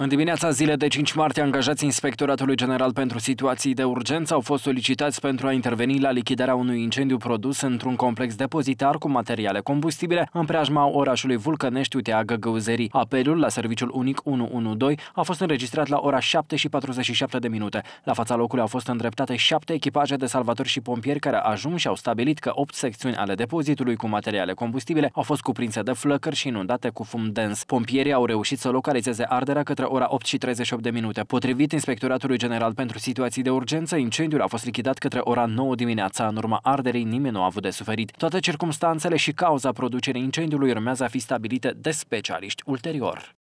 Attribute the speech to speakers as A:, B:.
A: În dimineața zilei de 5 martie, angajații Inspectoratului General pentru Situații de Urgență au fost solicitați pentru a interveni la lichidarea unui incendiu produs într-un complex depozitar cu materiale combustibile în preajma orașului Vulcănești, Utea Găgăuzerii. Apelul la serviciul unic 112 a fost înregistrat la ora 7 și 47 de minute. La fața locului au fost îndreptate șapte echipaje de salvatori și pompieri care ajung și au stabilit că 8 secțiuni ale depozitului cu materiale combustibile au fost cuprinse de flăcări și inundate cu fum dens. Pompierii au reușit să localizeze arderea către ora 8 și 38 de minute. Potrivit Inspectoratului General pentru Situații de Urgență, incendiul a fost lichidat către ora 9 dimineața. În urma arderii nimeni nu a avut de suferit. Toate circumstanțele și cauza producerii incendiului urmează a fi stabilite de specialiști ulterior.